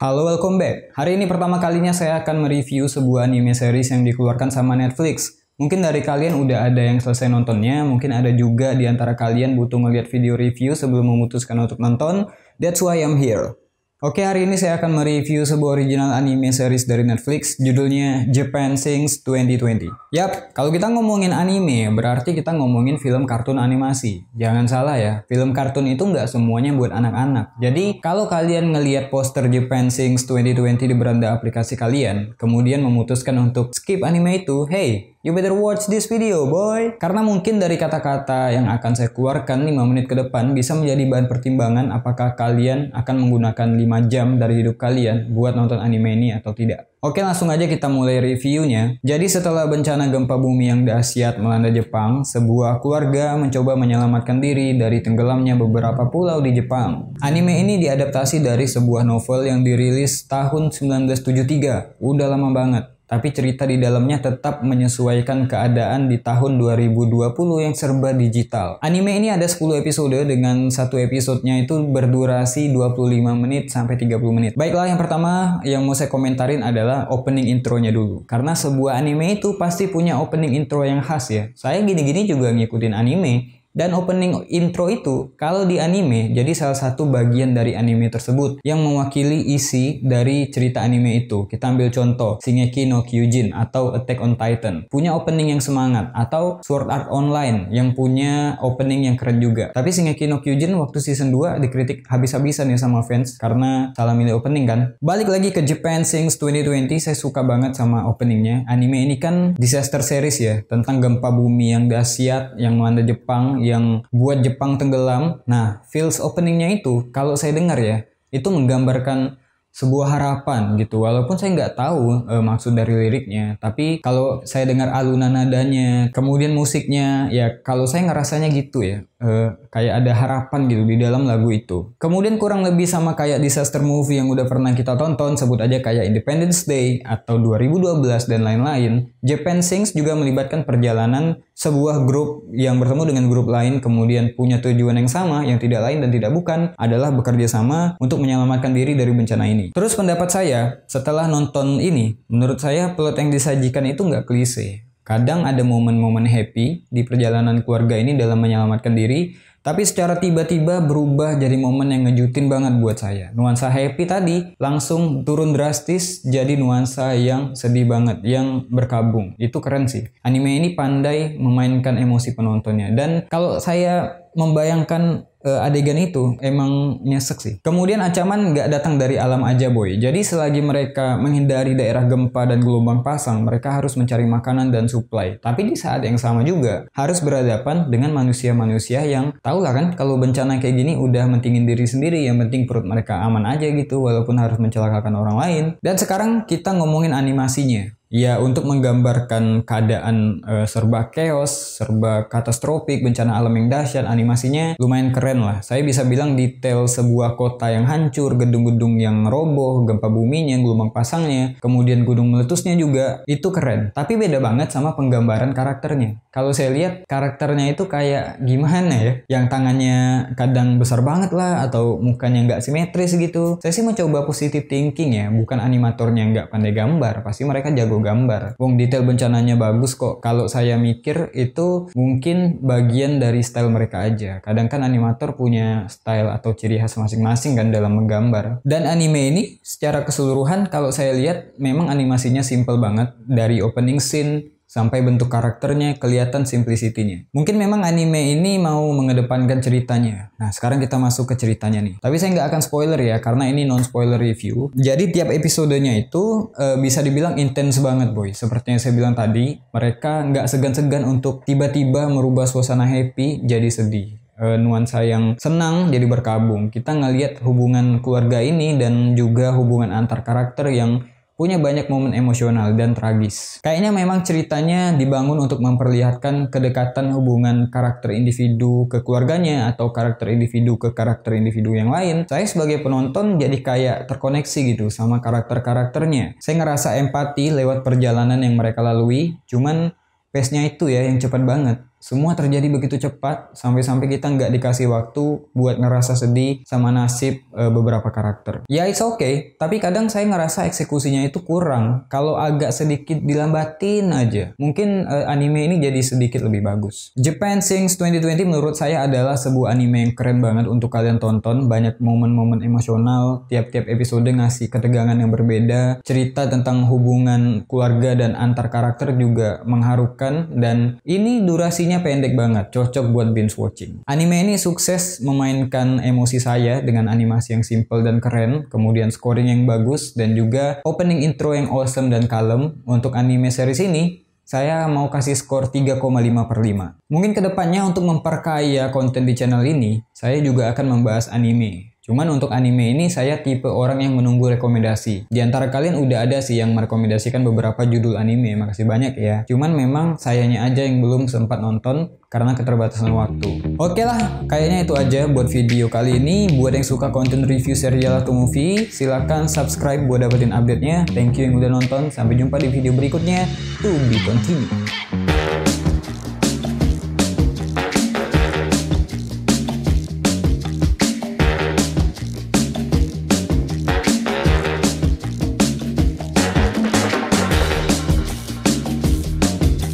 Halo, welcome back. Hari ini pertama kalinya saya akan mereview sebuah anime series yang dikeluarkan sama Netflix. Mungkin dari kalian udah ada yang selesai nontonnya, mungkin ada juga di antara kalian butuh melihat video review sebelum memutuskan untuk nonton. That's why I'm here. Oke, hari ini saya akan mereview sebuah original anime series dari Netflix, judulnya Japan Sings 2020. Yap, kalau kita ngomongin anime, berarti kita ngomongin film kartun animasi. Jangan salah ya, film kartun itu nggak semuanya buat anak-anak. Jadi, kalau kalian ngeliat poster Japan Sings 2020 di beranda aplikasi kalian, kemudian memutuskan untuk skip anime itu, hey, You better watch this video, boy. Karena mungkin dari kata-kata yang akan saya keluarkan 5 menit ke depan bisa menjadi bahan pertimbangan apakah kalian akan menggunakan 5 jam dari hidup kalian buat nonton anime ini atau tidak. Oke, langsung aja kita mulai reviewnya. Jadi setelah bencana gempa bumi yang dahsyat melanda Jepang, sebuah keluarga mencoba menyelamatkan diri dari tenggelamnya beberapa pulau di Jepang. Anime ini diadaptasi dari sebuah novel yang dirilis tahun 1973. Udah lama banget tapi cerita di dalamnya tetap menyesuaikan keadaan di tahun 2020 yang serba digital. Anime ini ada 10 episode dengan satu episodenya itu berdurasi 25 menit sampai 30 menit. Baiklah yang pertama yang mau saya komentarin adalah opening intronya dulu. Karena sebuah anime itu pasti punya opening intro yang khas ya. Saya gini-gini juga ngikutin anime, dan opening intro itu, kalau di anime, jadi salah satu bagian dari anime tersebut yang mewakili isi dari cerita anime itu. Kita ambil contoh, Shingeki no Kyujin atau Attack on Titan. Punya opening yang semangat, atau Sword Art Online yang punya opening yang keren juga. Tapi Shingeki no Kyujin waktu season 2 dikritik habis-habisan ya sama fans, karena salah milih opening kan. Balik lagi ke Japan Sings 2020, saya suka banget sama openingnya. Anime ini kan disaster series ya, tentang gempa bumi yang dahsyat, yang melanda Jepang, yang buat Jepang tenggelam. Nah, feels openingnya itu kalau saya dengar ya, itu menggambarkan sebuah harapan gitu walaupun saya nggak tahu e, maksud dari liriknya tapi kalau saya dengar alunan nadanya kemudian musiknya ya kalau saya ngerasanya gitu ya e, kayak ada harapan gitu di dalam lagu itu kemudian kurang lebih sama kayak disaster movie yang udah pernah kita tonton sebut aja kayak Independence Day atau 2012 dan lain-lain Japan Sings juga melibatkan perjalanan sebuah grup yang bertemu dengan grup lain kemudian punya tujuan yang sama yang tidak lain dan tidak bukan adalah bekerja sama untuk menyelamatkan diri dari bencana ini. Terus pendapat saya setelah nonton ini, menurut saya plot yang disajikan itu nggak klise. Kadang ada momen-momen happy di perjalanan keluarga ini dalam menyelamatkan diri, tapi secara tiba-tiba berubah jadi momen yang ngejutin banget buat saya. Nuansa happy tadi langsung turun drastis jadi nuansa yang sedih banget, yang berkabung. Itu keren sih. Anime ini pandai memainkan emosi penontonnya. Dan kalau saya membayangkan uh, adegan itu emang nyesek sih. Kemudian ancaman nggak datang dari alam aja boy. Jadi selagi mereka menghindari daerah gempa dan gelombang pasang, mereka harus mencari makanan dan suplai. Tapi di saat yang sama juga harus berhadapan dengan manusia-manusia yang tau lah kan kalau bencana kayak gini udah mentingin diri sendiri, yang penting perut mereka aman aja gitu walaupun harus mencelakakan orang lain. Dan sekarang kita ngomongin animasinya ya untuk menggambarkan keadaan e, serba chaos, serba katastrofik, bencana alam yang dahsyat, animasinya lumayan keren lah. Saya bisa bilang detail sebuah kota yang hancur, gedung-gedung yang roboh, gempa buminya, gelombang pasangnya, kemudian gunung meletusnya juga itu keren. Tapi beda banget sama penggambaran karakternya. Kalau saya lihat karakternya itu kayak gimana ya? Yang tangannya kadang besar banget lah atau mukanya nggak simetris gitu. Saya sih mencoba positive thinking ya, bukan animatornya nggak pandai gambar. Pasti mereka jago gambar. Wong detail bencananya bagus kok. Kalau saya mikir itu mungkin bagian dari style mereka aja. Kadang kan animator punya style atau ciri khas masing-masing kan dalam menggambar. Dan anime ini secara keseluruhan kalau saya lihat memang animasinya simple banget dari opening scene sampai bentuk karakternya kelihatan simplicity-nya. Mungkin memang anime ini mau mengedepankan ceritanya. Nah, sekarang kita masuk ke ceritanya nih. Tapi saya nggak akan spoiler ya, karena ini non-spoiler review. Jadi tiap episodenya itu e, bisa dibilang intens banget, boy. Seperti yang saya bilang tadi, mereka nggak segan-segan untuk tiba-tiba merubah suasana happy jadi sedih e, nuansa yang senang jadi berkabung. Kita ngelihat hubungan keluarga ini dan juga hubungan antar karakter yang punya banyak momen emosional dan tragis. Kayaknya memang ceritanya dibangun untuk memperlihatkan kedekatan hubungan karakter individu ke keluarganya atau karakter individu ke karakter individu yang lain. Saya sebagai penonton jadi kayak terkoneksi gitu sama karakter-karakternya. Saya ngerasa empati lewat perjalanan yang mereka lalui, cuman pace-nya itu ya yang cepat banget. Semua terjadi begitu cepat sampai-sampai kita nggak dikasih waktu buat ngerasa sedih sama nasib e, beberapa karakter. Ya it's okay, tapi kadang saya ngerasa eksekusinya itu kurang. Kalau agak sedikit dilambatin aja, mungkin e, anime ini jadi sedikit lebih bagus. Japan Sings 2020 menurut saya adalah sebuah anime yang keren banget untuk kalian tonton. Banyak momen-momen emosional, tiap-tiap episode ngasih ketegangan yang berbeda. Cerita tentang hubungan keluarga dan antar karakter juga mengharukan dan ini durasinya durasinya pendek banget, cocok buat binge watching. Anime ini sukses memainkan emosi saya dengan animasi yang simple dan keren, kemudian scoring yang bagus, dan juga opening intro yang awesome dan kalem. Untuk anime series ini, saya mau kasih skor 3,5 per 5. Mungkin kedepannya untuk memperkaya konten di channel ini, saya juga akan membahas anime. Cuman untuk anime ini saya tipe orang yang menunggu rekomendasi. Di antara kalian udah ada sih yang merekomendasikan beberapa judul anime, makasih banyak ya. Cuman memang sayanya aja yang belum sempat nonton karena keterbatasan waktu. Oke lah, kayaknya itu aja buat video kali ini. Buat yang suka konten review serial atau movie, silahkan subscribe buat dapetin update-nya. Thank you yang udah nonton. Sampai jumpa di video berikutnya. To be continued.